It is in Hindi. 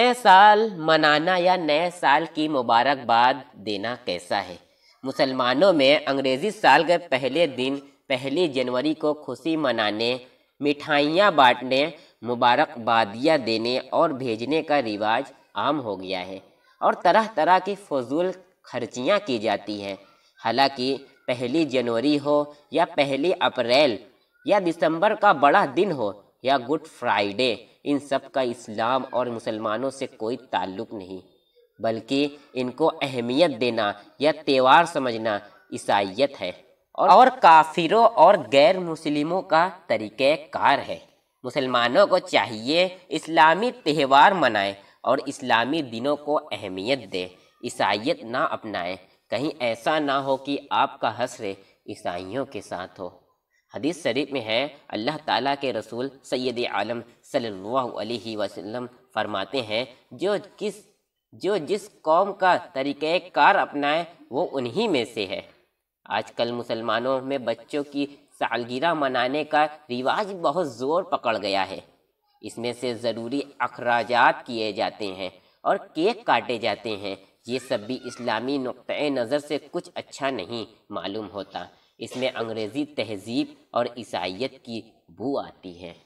नए साल मनाना या नए साल की मुबारकबाद देना कैसा है मुसलमानों में अंग्रेज़ी साल के पहले दिन पहली जनवरी को खुशी मनाने मिठाइयाँ बांटने मुबारकबादियाँ देने और भेजने का रिवाज आम हो गया है और तरह तरह की फजूल खर्चियाँ की जाती हैं हालांकि पहली जनवरी हो या पहली अप्रैल या दिसंबर का बड़ा दिन हो या गुड फ्राइडे इन सब का इस्लाम और मुसलमानों से कोई ताल्लुक नहीं बल्कि इनको अहमियत देना या त्यौहार समझना ईसाइत है और, और काफिरों और गैर मुसलिमों का तरीक़ार है मुसलमानों को चाहिए इस्लामी त्यौहार मनाएं और इस्लामी दिनों को अहमियत दें ईसाइत ना अपनाएं कहीं ऐसा ना हो कि आपका हसर ईसाइयों के साथ हो हदीस शरीफ में है अल्लाह ताला के रसूल सैद आलम सल्लल्लाहु अलैहि वसल्लम फरमाते हैं जो किस जो जिस कौम का तरीक़ार अपनाए वो उन्हीं में से है आजकल मुसलमानों में बच्चों की सालगिरह मनाने का रिवाज बहुत ज़ोर पकड़ गया है इसमें से ज़रूरी अखराज किए जाते हैं और केक काटे जाते हैं ये सब भी इस्लामी नुक़ नज़र से कुछ अच्छा नहीं मालूम होता इसमें अंग्रेज़ी तहजीब और ईसाइत की बू आती है